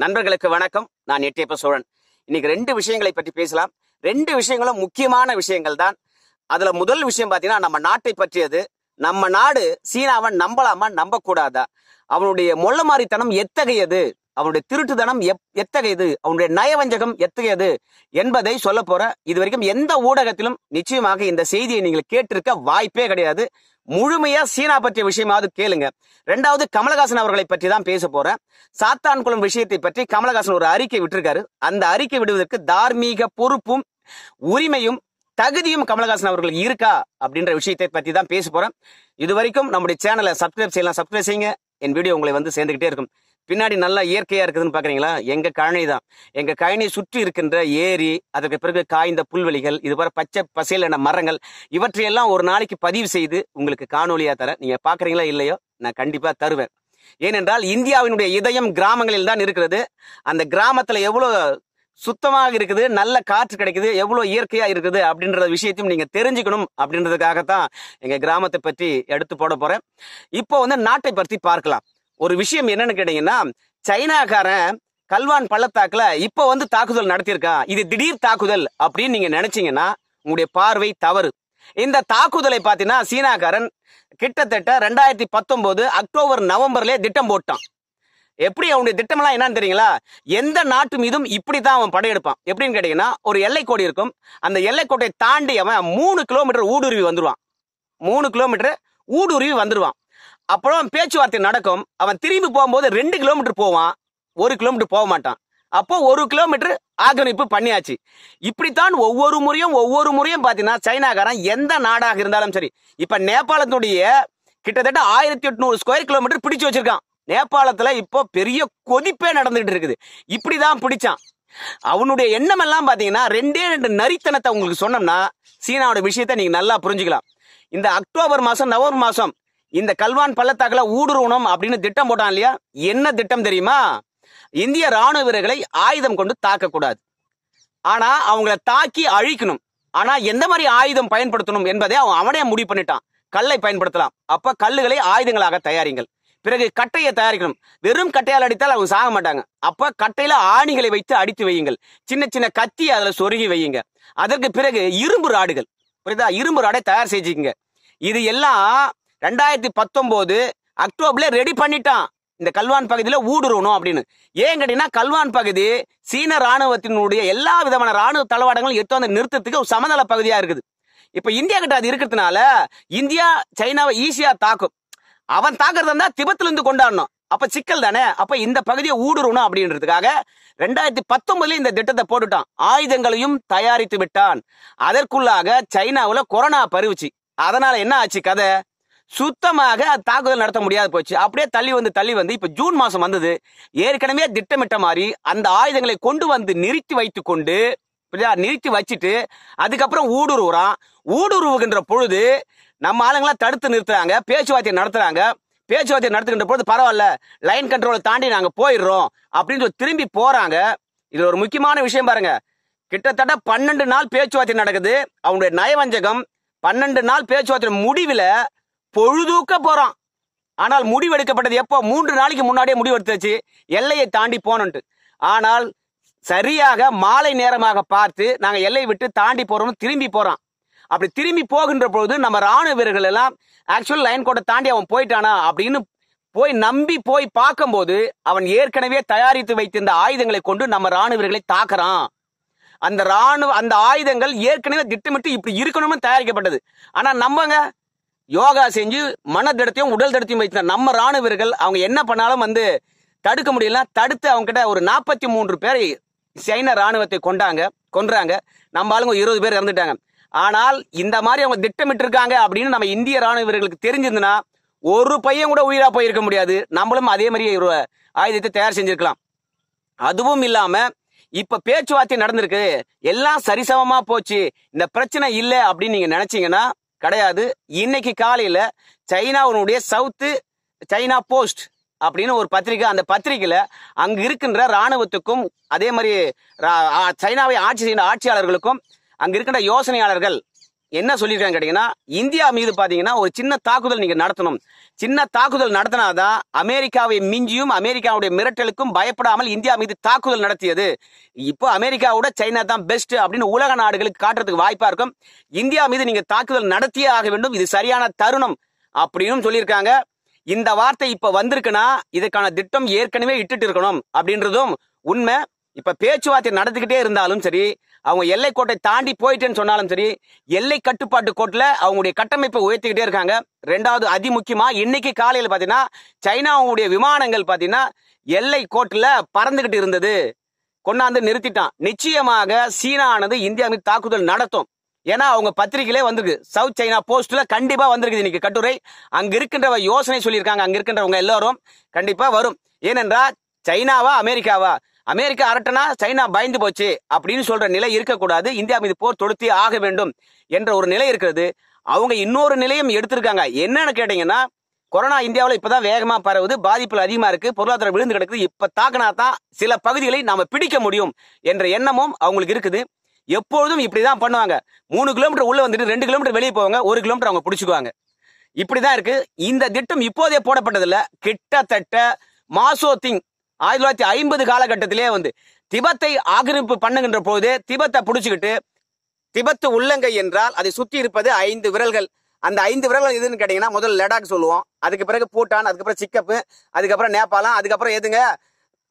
நண்பர்களுக்கு வணக்கம் நான் எட்டியப்ப சோழன் இன்னைக்கு ரெண்டு விஷயங்களை பற்றி பேசலாம் ரெண்டு விஷயங்களும் முக்கியமான விஷயங்கள் தான் அதுல முதல் விஷயம் பாத்தீங்கன்னா நம்ம நாட்டை பற்றியது நம்ம நாடு சீனாவை நம்பலாமா நம்ப கூடாதா அவனுடைய மொள்ளமாரித்தனம் எத்தகையது அவனுடைய திருட்டுதனம் எப் எத்தகையது அவனுடைய நயவஞ்சகம் எத்தகையது என்பதை சொல்ல போற இது வரைக்கும் எந்த ஊடகத்திலும் நிச்சயமாக இந்த செய்தியை நீங்கள் கேட்டிருக்க வாய்ப்பே கிடையாது முழுமையா சீனா பற்றிய விஷயமாவது கேளுங்க ரெண்டாவது கமலஹாசன் அவர்களை பற்றி தான் பேச போறேன் சாத்தான் குளம் விஷயத்தை பற்றி கமலஹாசன் ஒரு அறிக்கை விட்டிருக்காரு அந்த அறிக்கை விடுவதற்கு தார்மீக பொறுப்பும் உரிமையும் தகுதியும் கமலஹாசன் அவர்களுக்கு இருக்கா அப்படின்ற விஷயத்தை பற்றி தான் பேச போறேன் இது வரைக்கும் நம்முடைய சேனலை சப்ஸ்கிரைப் செய்யலாம் சப்ஸ்கிரைப் செய்யுங்க என் வீடியோ உங்களை வந்து சேர்ந்துகிட்டே இருக்கும் பின்னாடி நல்லா இயற்கையாக இருக்குதுன்னு பார்க்குறீங்களா எங்கள் கழனி தான் எங்கள் கழனியை சுற்றி இருக்கின்ற ஏரி அதற்கு பிறகு காய்ந்த புல்வெளிகள் இது போல பச்சை பசையிலான மரங்கள் இவற்றையெல்லாம் ஒரு நாளைக்கு பதிவு செய்து உங்களுக்கு காணொலியாக தர நீங்கள் பார்க்குறீங்களா இல்லையோ நான் கண்டிப்பாக தருவேன் ஏனென்றால் இந்தியாவினுடைய இதயம் கிராமங்களில் தான் இருக்கிறது அந்த கிராமத்தில் எவ்வளோ சுத்தமாக இருக்குது நல்ல காற்று கிடைக்குது எவ்வளோ இயற்கையாக இருக்குது அப்படின்ற விஷயத்தையும் நீங்கள் தெரிஞ்சுக்கணும் அப்படின்றதுக்காகத்தான் எங்கள் கிராமத்தை பற்றி எடுத்து போட போகிறேன் இப்போ வந்து நாட்டை பற்றி பார்க்கலாம் ஒரு விஷயம் என்னன்னு கேட்டீங்கன்னா சைனாக்காரன் கல்வான் பள்ளத்தாக்குல இப்ப வந்து தாக்குதல் நடத்தியிருக்கான் இது திடீர் தாக்குதல் அப்படின்னு நீங்க நினைச்சீங்கன்னா உங்களுடைய பார்வை தவறு இந்த தாக்குதலை பார்த்தீங்கன்னா சீனாக்காரன் கிட்டத்தட்ட ரெண்டாயிரத்தி பத்தொன்பது அக்டோபர் நவம்பர்லேயே திட்டம் போட்டான் எப்படி அவனுடைய திட்டமெல்லாம் என்னன்னு தெரியுங்களா எந்த நாட்டு மீதும் இப்படி தான் அவன் படையெடுப்பான் எப்படின்னு கேட்டீங்கன்னா ஒரு எல்லைக்கோடி இருக்கும் அந்த எல்லைக்கோட்டை தாண்டி அவன் மூணு கிலோமீட்டர் ஊடுருவி வந்துருவான் மூணு கிலோமீட்டர் ஊடுருவி வந்துருவான் அப்புறம் பேச்சுவார்த்தை நடக்கும் அவன் திரும்பி போகும்போது ரெண்டு கிலோமீட்டர் போவான் ஒரு கிலோமீட்டர் போக மாட்டான் அப்போ ஒரு கிலோமீட்டர் ஆக்கிரமிப்பு பண்ணியாச்சு இப்படித்தான் ஒவ்வொரு முறையும் ஒவ்வொரு முறையும் பார்த்தீங்கன்னா சைனாக்காரன் எந்த நாடாக இருந்தாலும் சரி இப்ப நேபாளத்துடைய கிட்டத்தட்ட ஆயிரத்தி எட்நூறு ஸ்கொயர் கிலோமீட்டர் பிடிச்சு வச்சிருக்கான் நேபாளத்துல இப்போ பெரிய கொதிப்பே நடந்துகிட்டு இருக்குது இப்படிதான் பிடிச்சான் அவனுடைய எண்ணம் எல்லாம் பாத்தீங்கன்னா ரெண்டே ரெண்டு நரித்தனத்தை உங்களுக்கு சொன்னோம்னா சீனாவோட விஷயத்த நீங்க நல்லா புரிஞ்சுக்கலாம் இந்த அக்டோபர் மாசம் நவம்பர் மாசம் இந்த கல்வான் பள்ளத்தாக்கில் ஊடுருவணும் அப்படின்னு திட்டம் போட்டான் இல்லையா என்ன திட்டம் தெரியுமா இந்திய ராணுவ வீரர்களை ஆயுதம் கொண்டு தாக்கக்கூடாது ஆனா அவங்கள தாக்கி அழிக்கணும் ஆனா எந்த மாதிரி ஆயுதம் பயன்படுத்தணும் என்பதை அவன் அவனே முடிவு பண்ணிட்டான் கல்லை பயன்படுத்தலாம் அப்ப கல்லுகளை ஆயுதங்களாக தயாரிங்கள் பிறகு கட்டையை தயாரிக்கணும் வெறும் கட்டையால் அடித்தால் அவங்க சாக மாட்டாங்க அப்ப கட்டையில ஆணிகளை வைத்து அடித்து வையுங்கள் சின்ன சின்ன கத்தி அதுல சொருகி வையுங்க அதற்கு பிறகு இரும்பு ராடுகள் புரியுதா இரும்பு ராடை தயார் செஞ்சுக்கங்க இது எல்லாம் ரெண்டாயிரத்தி பத்தொம்போது அக்டோபர்ல ரெடி பண்ணிட்டான் இந்த கல்வான் பகுதியில் ஊடுருவணும் அப்படின்னு ஏன் கேட்டீங்கன்னா கல்வான் பகுதி சீன ராணுவத்தினுடைய எல்லா விதமான ராணுவ தளவாடங்களும் எடுத்து வந்து நிறுத்தத்துக்கு ஒரு சமநல பகுதியா இருக்குது இப்ப இந்தியா கிட்ட அது இருக்கிறதுனால இந்தியா சைனாவை ஈஸியா தாக்கும் அவன் தாக்குறதா இருந்தா திபத்துல இருந்து கொண்டாடணும் அப்ப சிக்கல் தானே அப்ப இந்த பகுதியை ஊடுருவணும் அப்படின்றதுக்காக ரெண்டாயிரத்தி பத்தொன்பதுல இந்த திட்டத்தை போட்டுட்டான் ஆயுதங்களையும் தயாரித்து விட்டான் அதற்குள்ளாக சைனாவில் கொரோனா பரவுச்சு அதனால என்ன ஆச்சு கதை சுத்தமாக தாக்குதல் நடத்த முடியாது போச்சு அப்படியே தள்ளி வந்து தள்ளி வந்து இப்ப ஜூன் மாசம் வந்தது ஏற்கனவே திட்டமிட்ட மாதிரி அந்த ஆயுதங்களை கொண்டு வந்து நிறுத்தி வைத்துக் கொண்டு நிறுத்தி வச்சுட்டு அதுக்கப்புறம் ஊடுருவுறான் ஊடுருவுகின்ற பொழுது நம்ம ஆளுங்களா தடுத்து நிறுத்துறாங்க பேச்சுவார்த்தை நடத்துறாங்க பேச்சுவார்த்தை நடத்துகின்ற பொழுது பரவாயில்ல லைன் கண்ட்ரோலை தாண்டி நாங்க போயிடுறோம் அப்படின்னு சொல்லி திரும்பி போறாங்க இது ஒரு முக்கியமான விஷயம் பாருங்க கிட்டத்தட்ட பன்னெண்டு நாள் பேச்சுவார்த்தை நடக்குது அவங்களுடைய நயவஞ்சகம் பன்னெண்டு நாள் பேச்சுவார்த்தை முடிவில் பொழுதூக்க போறோம் ஆனால் முடிவெடுக்கப்பட்டது எப்போ மூன்று நாளைக்கு முன்னாடியே முடிவெடுத்தாச்சு எல்லையை தாண்டி போனோன்ட்டு ஆனால் சரியாக மாலை நேரமாக பார்த்து நாங்க எல்லை விட்டு தாண்டி போறோம் திரும்பி போறோம் அப்படி திரும்பி போகின்ற பொழுது நம்ம ராணுவ வீரர்கள் எல்லாம் ஆக்சுவல் லைன் கோட்டை தாண்டி அவன் போயிட்டானா அப்படின்னு போய் நம்பி போய் பார்க்கும்போது அவன் ஏற்கனவே தயாரித்து வைத்திருந்த ஆயுதங்களை கொண்டு நம்ம ராணுவ வீரர்களை தாக்குறான் அந்த ராணுவ அந்த ஆயுதங்கள் ஏற்கனவே திட்டமிட்டு இப்படி இருக்கணும்னு தயாரிக்கப்பட்டது ஆனா நம்மங்க யோகா செஞ்சு மன திடத்தையும் உடல் திடத்தையும் வைத்தார் நம்ம ராணுவர்கள் அவங்க என்ன பண்ணாலும் வந்து தடுக்க முடியல தடுத்து அவங்க கிட்ட ஒரு நாற்பத்தி மூன்று பேரை சைன ராணுவத்தை கொண்டாங்க கொன்றாங்க நம்ம ஆளுங்க இருபது பேர் இறந்துட்டாங்க ஆனால் இந்த மாதிரி அவங்க திட்டமிட்டு இருக்காங்க அப்படின்னு நம்ம இந்திய ராணுவ வீரர்களுக்கு தெரிஞ்சிருந்ததுன்னா ஒரு பையன் கூட உயிரா போயிருக்க முடியாது நம்மளும் அதே மாதிரி ஒரு ஆயுதத்தை தயார் செஞ்சிருக்கலாம் அதுவும் இல்லாம இப்ப பேச்சுவார்த்தை நடந்திருக்கு எல்லாம் சரிசமமா போச்சு இந்த பிரச்சனை இல்லை அப்படின்னு நீங்க நினைச்சீங்கன்னா கிடையாது இன்னைக்கு காலையில சைனாவுடைய சவுத்து சைனா போஸ்ட் அப்படின்னு ஒரு பத்திரிகை அந்த பத்திரிகையில அங்க இருக்கின்ற ராணுவத்துக்கும் அதே மாதிரி சைனாவை ஆட்சி செய்கின்ற ஆட்சியாளர்களுக்கும் அங்க இருக்கின்ற யோசனையாளர்கள் என்ன சொல்லியிருக்காங்க கேட்டீங்கன்னா இந்தியா மீது பாத்தீங்கன்னா ஒரு சின்ன தாக்குதல் நீங்க நடத்தணும் சின்ன தாக்குதல் நடத்தினாதான் அமெரிக்காவை மிஞ்சியும் அமெரிக்காவுடைய மிரட்டலுக்கும் பயப்படாமல் இந்தியா மீது தாக்குதல் நடத்தியது இப்போ அமெரிக்காவோட சைனா தான் பெஸ்ட் அப்படின்னு உலக நாடுகளுக்கு காட்டுறதுக்கு வாய்ப்பா இருக்கும் இந்தியா மீது நீங்க தாக்குதல் நடத்தியே ஆக வேண்டும் இது சரியான தருணம் அப்படின்னு சொல்லியிருக்காங்க இந்த வார்த்தை இப்ப வந்திருக்குன்னா இதுக்கான திட்டம் ஏற்கனவே இட்டுட்டு இருக்கணும் அப்படின்றதும் உண்மை இப்ப பேச்சுவார்த்தை நடந்துகிட்டே இருந்தாலும் சரி அவங்க எல்லை கோட்டை தாண்டி போயிட்டேன்னு சொன்னாலும் சரி எல்லை கட்டுப்பாட்டு கோட்டில் அவங்களுடைய கட்டமைப்பை உயர்த்திக்கிட்டே இருக்காங்க ரெண்டாவது அதி முக்கியமாக இன்னைக்கு காலையில் பார்த்தீங்கன்னா சைனாவுடைய விமானங்கள் பார்த்தீங்கன்னா எல்லை கோட்டில் பறந்துக்கிட்டு இருந்தது கொண்டாந்து நிறுத்திட்டான் நிச்சயமாக சீனானது இந்தியா மீது தாக்குதல் நடத்தும் ஏன்னா அவங்க பத்திரிகையிலே வந்திருக்கு சவுத் சைனா போஸ்ட்ல கண்டிப்பா வந்திருக்கு இன்னைக்கு கட்டுரை அங்க இருக்கின்றவ யோசனை சொல்லியிருக்காங்க அங்க இருக்கின்றவங்க எல்லாரும் கண்டிப்பா வரும் ஏனென்றா சைனாவா அமெரிக்காவா அமெரிக்கா அரட்டனா சைனா பயந்து போச்சு அப்படின்னு சொல்ற நிலை இருக்கக்கூடாது இந்தியா மீது போர் தொடுத்தி ஆக வேண்டும் என்ற ஒரு நிலை இருக்கிறது அவங்க இன்னொரு நிலையும் எடுத்திருக்காங்க என்னன்னு கேட்டீங்கன்னா கொரோனா இந்தியாவில் இப்போதான் வேகமாக பரவுது பாதிப்புகள் அதிகமாக இருக்கு பொருளாதாரம் விழுந்து கிடக்குது இப்போ தாக்கினா தான் சில பகுதிகளை நாம் பிடிக்க முடியும் என்ற எண்ணமும் அவங்களுக்கு இருக்குது எப்பொழுதும் இப்படி தான் பண்ணுவாங்க மூணு கிலோமீட்டர் உள்ளே வந்துட்டு ரெண்டு கிலோமீட்டர் வெளியே போவாங்க ஒரு கிலோமீட்டர் அவங்க பிடிச்சிக்குவாங்க இப்படி தான் இருக்கு இந்த திட்டம் இப்போதே போடப்பட்டதில்ல கிட்டத்தட்ட மாசோ திங் ஆயிரத்தி தொள்ளாயிரத்தி ஐம்பது காலகட்டத்திலே வந்து திபத்தை ஆக்கிரமிப்பு பண்ணுகின்ற போது திபத்தை பிடிச்சிக்கிட்டு திபத்து உள்ளங்கை என்றால் அதை சுற்றி இருப்பது ஐந்து விரல்கள் அந்த ஐந்து விரல்கள் எதுன்னு கேட்டீங்கன்னா முதல் லடாக் சொல்லுவோம் அதுக்கு பிறகு பூட்டான் அதுக்கப்புறம் சிக்கப்பு அதுக்கப்புறம் நேபாளம் அதுக்கப்புறம் எதுங்க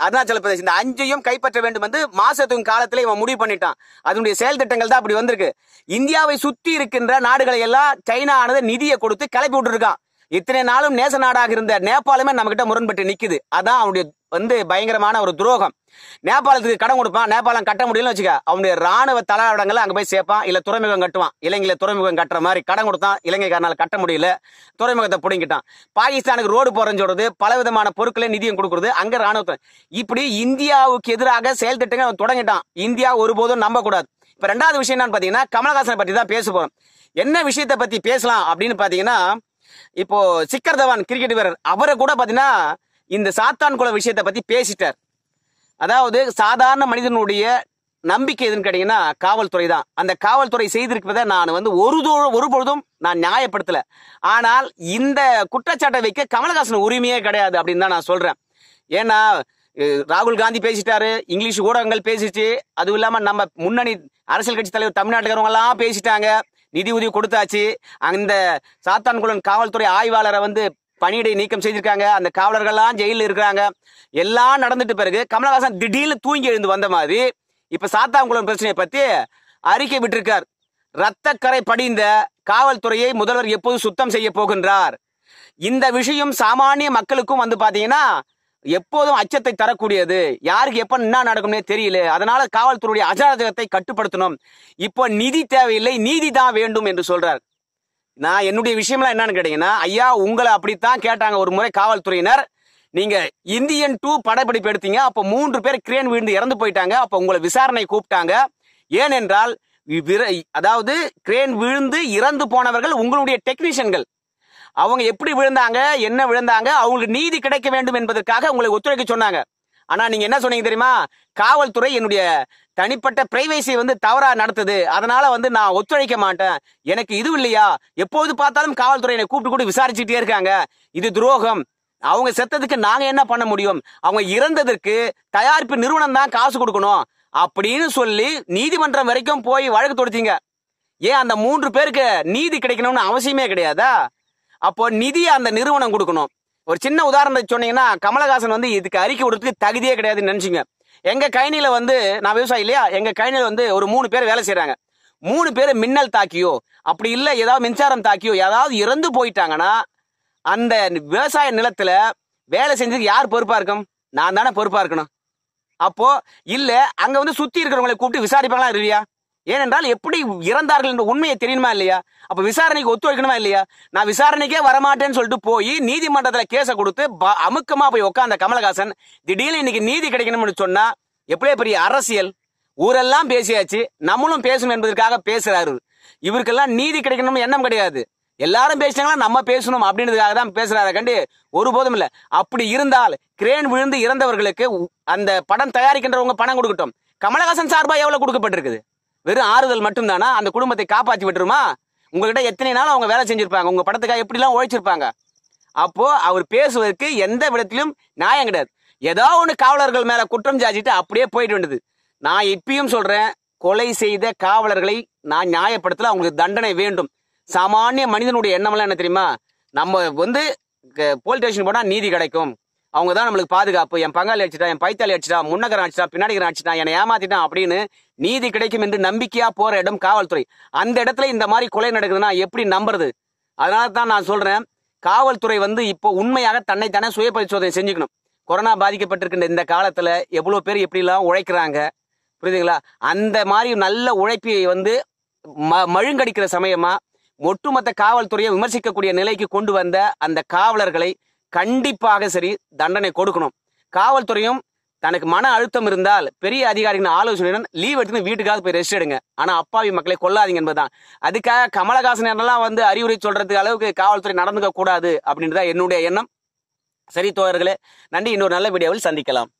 அருணாச்சல பிரதேசம் இந்த அஞ்சையும் கைப்பற்ற வேண்டும் வந்து மாசத்துக்கும் காலத்துல இவன் முடிவு பண்ணிட்டான் அதனுடைய செயல் திட்டங்கள் தான் அப்படி வந்திருக்கு இந்தியாவை சுத்தி இருக்கின்ற நாடுகளை எல்லாம் சைனா ஆனது நிதியை கொடுத்து கிளப்பி விட்டுருக்கான் இத்தனை நாளும் நேச நாடாக இருந்த நேபாளமே நம்ம கிட்ட முரண்பட்டு நிக்குது அதான் அவனுடைய வந்து பயங்கரமான ஒரு துரோகம் நேபாளத்துக்கு கடன் கொடுப்பான் நேபாளம் கட்ட முடியலன்னு வச்சுக்க அவனுடைய ராணுவ தளவாடங்களை அங்க போய் சேர்ப்பான் இல்ல துறைமுகம் கட்டுவான் இலங்கையில துறைமுகம் கட்டுற மாதிரி கடன் கொடுத்தான் இலங்கைக்காரனால கட்ட முடியல துறைமுகத்தை புடுங்கிட்டான் பாகிஸ்தானுக்கு ரோடு போறேன்னு சொல்றது பல விதமான பொருட்களை நிதியம் கொடுக்குறது அங்க ராணுவத்தை இப்படி இந்தியாவுக்கு எதிராக செயல் திட்டங்கள் அவன் தொடங்கிட்டான் இந்தியா ஒருபோதும் நம்ப கூடாது இப்ப ரெண்டாவது விஷயம் என்னன்னு பாத்தீங்கன்னா கமலஹாசனை பத்தி தான் பேச போறோம் என்ன விஷயத்தை பத்தி பேசலாம் அப்படின்னு பாத்தீங்கன்னா இப்போ சிக்கர் தவான் கிரிக்கெட் வீரர் அவரை கூட பார்த்தீங்கன்னா இந்த சாத்தான் குல விஷயத்தை பற்றி பேசிட்டார் அதாவது சாதாரண மனிதனுடைய நம்பிக்கை எதுன்னு கேட்டீங்கன்னா காவல்துறை தான் அந்த காவல்துறை செய்திருப்பதை நான் வந்து ஒரு ஒரு பொழுதும் நான் நியாயப்படுத்தல ஆனால் இந்த குற்றச்சாட்டை வைக்க கமலஹாசன் உரிமையே கிடையாது அப்படின்னு தான் நான் சொல்றேன் ஏன்னா ராகுல் காந்தி பேசிட்டாரு இங்கிலீஷ் ஊடகங்கள் பேசிட்டு அதுவும் இல்லாமல் நம்ம முன்னணி அரசியல் கட்சி தலைவர் தமிழ்நாட்டுக்காரவங்க எல்லாம் பேசிட்டாங்க நிதி உதவி கொடுத்தாச்சு அந்த சாத்தான்குளம் காவல்துறை ஆய்வாளரை வந்து பணியிடை நீக்கம் செய்திருக்காங்க அந்த காவலர்கள்லாம் ஜெயிலில் இருக்கிறாங்க எல்லாம் நடந்துட்டு பிறகு கமலஹாசன் திடீர்னு தூங்கி எழுந்து வந்த மாதிரி இப்ப சாத்தான்குளம் பிரச்சனையை பத்தி அறிக்கை விட்டிருக்கார் ரத்தக்கரை படிந்த காவல்துறையை முதல்வர் எப்போது சுத்தம் செய்ய போகின்றார் இந்த விஷயம் சாமானிய மக்களுக்கும் வந்து பாத்தீங்கன்னா எப்போதும் அச்சத்தை தரக்கூடியது யாருக்கு எப்ப என்ன நடக்கும்னே தெரியல அதனால காவல்துறையுடைய அஜாதகத்தை கட்டுப்படுத்தணும் இப்போ நிதி தேவையில்லை நீதி தான் வேண்டும் என்று சொல்றார் நான் என்னுடைய விஷயம்லாம் என்னன்னு கேட்டீங்கன்னா ஐயா உங்களை அப்படித்தான் கேட்டாங்க ஒரு முறை காவல்துறையினர் நீங்க இந்தியன் டூ படப்பிடிப்பு எடுத்தீங்க அப்போ மூன்று பேர் கிரேன் விழுந்து இறந்து போயிட்டாங்க அப்போ உங்களை விசாரணை கூப்பிட்டாங்க ஏனென்றால் அதாவது கிரேன் விழுந்து இறந்து போனவர்கள் உங்களுடைய டெக்னீஷியன்கள் அவங்க எப்படி விழுந்தாங்க என்ன விழுந்தாங்க அவங்களுக்கு நீதி கிடைக்க வேண்டும் என்பதற்காக உங்களை ஒத்துழைக்க சொன்னாங்க ஆனா நீங்க என்ன சொன்னீங்க தெரியுமா காவல்துறை என்னுடைய தனிப்பட்ட பிரைவேசி வந்து தவறா நடத்துது அதனால வந்து நான் ஒத்துழைக்க மாட்டேன் எனக்கு இது இல்லையா எப்போது பார்த்தாலும் காவல்துறை என்னை கூப்பிட்டு கூப்பிட்டு விசாரிச்சுட்டே இருக்காங்க இது துரோகம் அவங்க செத்ததுக்கு நாங்க என்ன பண்ண முடியும் அவங்க இறந்ததற்கு தயாரிப்பு நிறுவனம் தான் காசு கொடுக்கணும் அப்படின்னு சொல்லி நீதிமன்றம் வரைக்கும் போய் வழக்கு தொடுத்தீங்க ஏன் அந்த மூன்று பேருக்கு நீதி கிடைக்கணும்னு அவசியமே கிடையாதா அப்போ நிதி அந்த நிறுவனம் கொடுக்கணும் ஒரு சின்ன உதாரணம் சொன்னீங்கன்னா கமலஹாசன் வந்து இதுக்கு அறிக்கை விடுறதுக்கு தகுதியே கிடையாதுன்னு நினைச்சிங்க எங்க கைனியில வந்து நான் விவசாயி இல்லையா எங்க கைனியில வந்து ஒரு மூணு பேர் வேலை செய்யறாங்க மூணு பேர் மின்னல் தாக்கியோ அப்படி இல்லை ஏதாவது மின்சாரம் தாக்கியோ ஏதாவது இறந்து போயிட்டாங்கன்னா அந்த விவசாய நிலத்துல வேலை செஞ்சதுக்கு யார் பொறுப்பா இருக்கும் நான் தானே பொறுப்பா இருக்கணும் அப்போ இல்ல அங்க வந்து சுத்தி இருக்கிறவங்களை கூப்பிட்டு விசாரிப்பாங்களா இல்லையா ஏனென்றால் எப்படி இறந்தார்கள் என்ற உண்மையை தெரியணுமா இல்லையா அப்ப விசாரணைக்கு ஒத்துழைக்கணுமா இல்லையா நான் விசாரணைக்கே வரமாட்டேன்னு சொல்லிட்டு போய் நீதிமன்றத்துல கேஸை கொடுத்து அமுக்கமா போய் உட்காந்த கமலஹாசன் திடீர்னு இன்னைக்கு நீதி கிடைக்கணும்னு சொன்னா எப்படியே பெரிய அரசியல் ஊரெல்லாம் பேசியாச்சு நம்மளும் பேசணும் என்பதற்காக பேசுறாரு இவருக்கெல்லாம் நீதி கிடைக்கணும்னு எண்ணம் கிடையாது எல்லாரும் பேசினாங்களா நம்ம பேசணும் அப்படின்றதுக்காக தான் பேசுறாரு கண்டு ஒருபோதும் இல்ல அப்படி இருந்தால் கிரேன் விழுந்து இறந்தவர்களுக்கு அந்த படம் தயாரிக்கின்றவங்க பணம் கொடுக்கட்டும் கமலஹாசன் சார்பா எவ்வளவு கொடுக்கப்பட்டிருக்குது வெறும் ஆறுதல் மட்டும்தானா அந்த குடும்பத்தை காப்பாற்றி விட்டுருமா உங்ககிட்ட எத்தனை நாள் அவங்க வேலை செஞ்சிருப்பாங்க உங்க படத்துக்காக எப்படிலாம் உழைச்சிருப்பாங்க அப்போ அவர் பேசுவதற்கு எந்த விதத்திலும் நியாயம் கிடையாது ஏதோ ஒன்று காவலர்கள் மேல குற்றம் சாச்சிட்டு அப்படியே போயிட்டு வந்தது நான் இப்பயும் சொல்றேன் கொலை செய்த காவலர்களை நான் நியாயப்படுத்தல அவங்களுக்கு தண்டனை வேண்டும் சாமானிய மனிதனுடைய எண்ணம்லாம் என்ன தெரியுமா நம்ம வந்து போலீஸ் ஸ்டேஷன் போனால் நீதி கிடைக்கும் அவங்க தான் நம்மளுக்கு பாதுகாப்பு என் பங்காளி அடிச்சிட்டா என் பைத்தாளி அடிச்சிட்டா முன்னகரம் அடிச்சிட்டா பின்னாடி அடிச்சுட்டா என்னை ஏமாத்திட்டான் அப்படின்னு நீதி கிடைக்கும் என்று நம்பிக்கையா போற இடம் காவல்துறை அந்த இடத்துல இந்த மாதிரி கொலை நடக்குதுன்னா எப்படி நம்புறது அதனால தான் நான் சொல்றேன் காவல்துறை வந்து இப்போ உண்மையாக தன்னைத்தானே சுய பரிசோதனை செஞ்சுக்கணும் கொரோனா பாதிக்கப்பட்டிருக்கின்ற இந்த காலத்துல எவ்வளவு பேர் எப்படிலாம் உழைக்கிறாங்க புரியுதுங்களா அந்த மாதிரி நல்ல உழைப்பியை வந்து ம மழுங்கடிக்கிற சமயமா ஒட்டுமொத்த காவல்துறையை விமர்சிக்கக்கூடிய நிலைக்கு கொண்டு வந்த அந்த காவலர்களை கண்டிப்பாக சரி தண்டனை கொடுக்கணும் காவல்துறையும் தனக்கு மன அழுத்தம் இருந்தால் பெரிய அதிகாரிகளின் ஆலோசனை லீவ் எடுத்து வீட்டுக்காக போய் ரெஸ்ட் எடுங்க ஆனால் அப்பாவி மக்களை கொள்ளாதீங்க என்பதுதான் அதுக்காக கமலஹாசன் எல்லாம் வந்து அறிவுரை சொல்றதுக்கு அளவுக்கு காவல்துறை நடந்துக்க கூடாது அப்படின்றதா என்னுடைய எண்ணம் சரி தோழர்களே நன்றி இன்னொரு நல்ல வீடியோவில் சந்திக்கலாம்